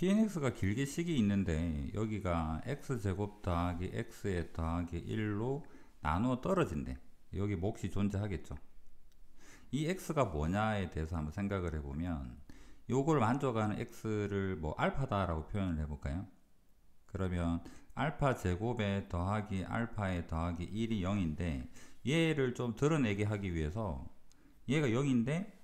pnx가 길게 식이 있는데 여기가 x제곱 더하기 x에 더하기 1로 나누어 떨어진대 여기 몫이 존재하겠죠 이 x가 뭐냐에 대해서 한번 생각을 해보면 요걸 만족하는 x를 뭐 알파다 라고 표현을 해볼까요 그러면 알파 제곱에 더하기 알파에 더하기 1이 0인데 얘를 좀 드러내게 하기 위해서 얘가 0인데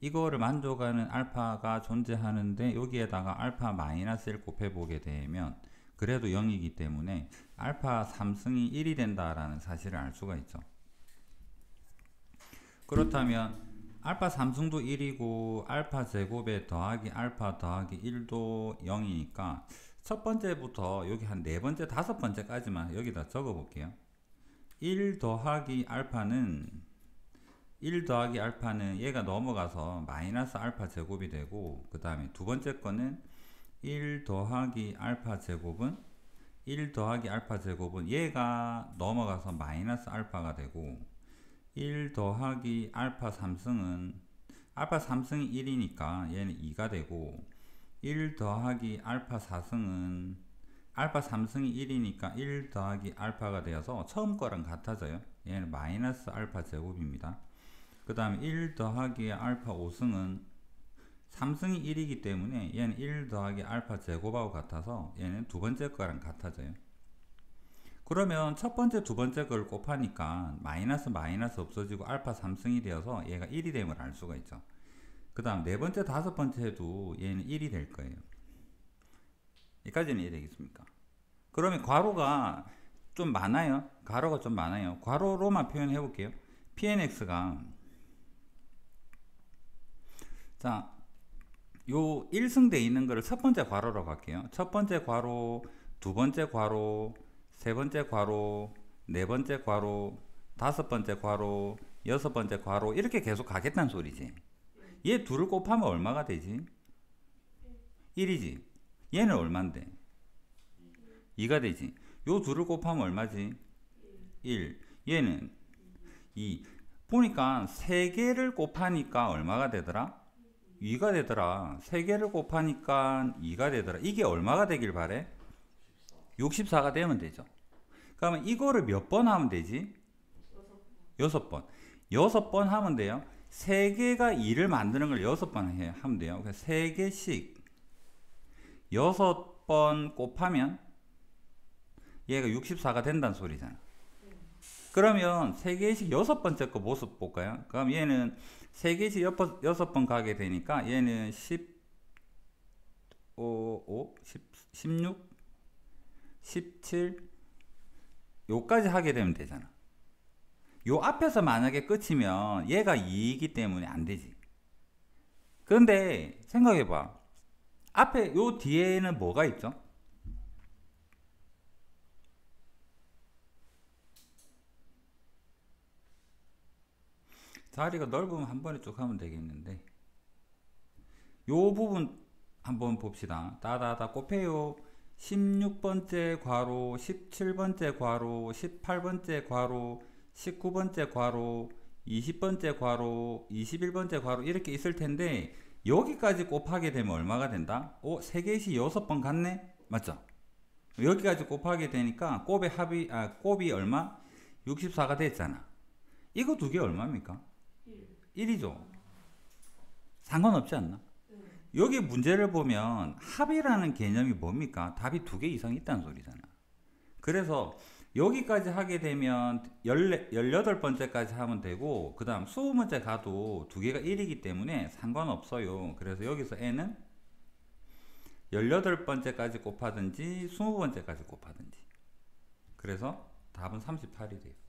이거를 만족하는 알파가 존재하는데 여기에다가 알파 마이너스를 곱해보게 되면 그래도 0이기 때문에 알파 3승이 1이 된다라는 사실을 알 수가 있죠. 그렇다면 알파 3승도 1이고 알파 제곱에 더하기 알파 더하기 1도 0이니까 첫 번째부터 여기 한 네 번째, 다섯 번째까지만 여기다 적어 볼게요. 1 더하기 알파는 1 더하기 알파는 얘가 넘어가서 마이너스 알파 제곱이 되고 그 다음에 두 번째 거는 1 더하기 알파 제곱은 1 더하기 알파 제곱은 얘가 넘어가서 마이너스 알파가 되고 1 더하기 알파 3승은 알파 3승이 1이니까 얘는 2가 되고 1 더하기 알파 4승은 알파 3승이 1이니까 1 더하기 알파가 되어서 처음 거랑 같아져요 얘는 마이너스 알파 제곱입니다 그 다음 1 더하기 알파 5승은 3승이 1이기 때문에 얘는 1 더하기 알파 제곱하고 같아서 얘는 두 번째 거랑 같아져요. 그러면 첫 번째, 두 번째 걸 곱하니까 마이너스 마이너스 없어지고 알파 3승이 되어서 얘가 1이 됨을 알 수가 있죠. 그 다음 네 번째, 다섯 번째도 얘는 1이 될 거예요. 여기까지는 이해되겠습니까? 그러면 괄호가 좀 많아요. 괄호가 좀 많아요. 괄호로만 표현해 볼게요. pnx가 자, 요 1승 돼 있는 거를 첫 번째 괄호로 갈게요. 첫 번째 괄호, 두 번째 괄호, 세 번째 괄호, 네 번째 괄호, 다섯 번째 괄호, 여섯 번째 괄호 이렇게 계속 가겠다는 소리지. 얘 둘을 곱하면 얼마가 되지? 1이지. 얘는 얼만데? 2가 되지. 요 둘을 곱하면 얼마지? 1. 얘는 2. 보니까 3 개를 곱하니까 얼마가 되더라? 2가 되더라. 3개를 곱하니까 2가 되더라. 이게 얼마가 되길 바래? 64가 되면 되죠. 그러면 이거를 몇 번 하면 되지? 6번. 6번 하면 돼요. 3개가 2를 만드는 걸 6번 해, 하면 돼요. 그래서 그러니까 3개씩 6번 곱하면 얘가 64가 된다는 소리잖아. 그러면 세 개씩 여섯 번째 거 모습 볼까요? 그럼 얘는 세 개씩 여섯, 여섯 번 가게 되니까 얘는 10, 5, 5, 10, 16, 17, 요까지 하게 되면 되잖아. 요 앞에서 만약에 끝이면 얘가 2이기 때문에 안 되지. 그런데 생각해봐. 앞에 요 뒤에는 뭐가 있죠? 다리가 넓으면 한 번에 쭉 하면 되겠는데 요 부분 한번 봅시다 따다다 꼽해요 16번째 괄호 17번째 괄호 18번째 괄호 19번째 괄호 20번째 괄호 21번째 괄호 이렇게 있을 텐데 여기까지 곱하게 되면 얼마가 된다? 오, 어, 3개씩 6번 갔네? 맞죠? 여기까지 곱하게 되니까 곱의 합이, 아, 곱이 얼마? 64가 됐잖아. 이거 두 개 얼마입니까? 1이죠. 상관없지 않나? 여기 문제를 보면 합이라는 개념이 뭡니까? 답이 두 개 이상 있다는 소리잖아. 그래서 여기까지 하게 되면 18번째까지 하면 되고 그 다음 2 0번 가도 두 개가 1이기 때문에 상관없어요. 그래서 여기서 n은 18번째까지 곱하든지 20번째까지 곱하든지 그래서 답은 38이 돼요.